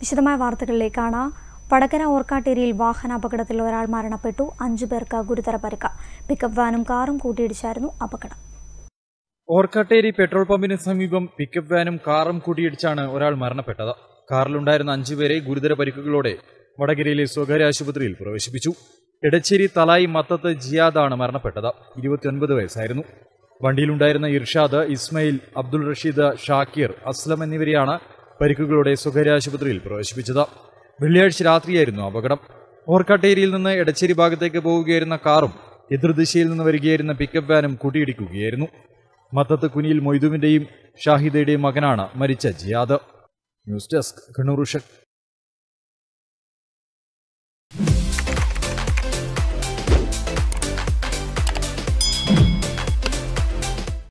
വിശദമായ വാർത്തകളിലേക്കാണ് വടക്കര ഓർക്കാട്ടേരിയിൽ വാഹനാപകടത്തിൽ ഒരാൾ മരണപ്പെട്ടു അഞ്ചു പേർക്ക് ഗുരുതര പരിക്ക് പിക്കപ്പ് വാനും കാറും കൂട്ടിയിടിച്ചായിരുന്നു അപകടം ഓർക്കാട്ടേരി പെട്രോൾ പമ്പിന് സമീപം പിക്കപ്പ് വാനും കാറും കൂട്ടിയിടിച്ചാണ് ഒരാൾ മരണപ്പെട്ടത് കാറിലുണ്ടായിരുന്ന അഞ്ചുപേരെ ഗുരുതര പരിക്കുകളോടെ വടകരയിലെ സ്വകാര്യ ആശുപത്രിയിൽ പ്രവേശിപ്പിച്ചു എടച്ചേരി തലായി മത്തത്ത് ജിയാദാണ് മരണപ്പെട്ടത് ഇരുപത്തിയൊൻപത് വയസ്സായിരുന്നു വണ്ടിയിലുണ്ടായിരുന്ന ഇർഷാദ് ഇസ്മയിൽ അബ്ദുൾ റഷീദ് ഷാക്കിർ അസ്ലം എന്നിവരെയാണ് പരിക്കുകളോടെ സ്വകാര്യ ആശുപത്രിയിൽ പ്രവേശിപ്പിച്ചത് വെള്ളിയാഴ്ച രാത്രിയായിരുന്നു അപകടം ഓർക്കാട്ടേരിയിൽ നിന്ന് എടച്ചേരി ഭാഗത്തേക്ക് പോവുകയായിരുന്ന കാറും എതിർദിശയിൽ നിന്ന് വരികയായിരുന്ന പിക്കപ്പ് വാനും കൂട്ടിയിടിക്കുകയായിരുന്നു മത്തത്ത് കുനിയിൽ മൊയ്തുവിന്റെയും ഷാഹിദയുടെയും മകനാണ് മരിച്ച ജിയാദ് ന്യൂസ് ഡെസ്ക് കണ്ണൂർ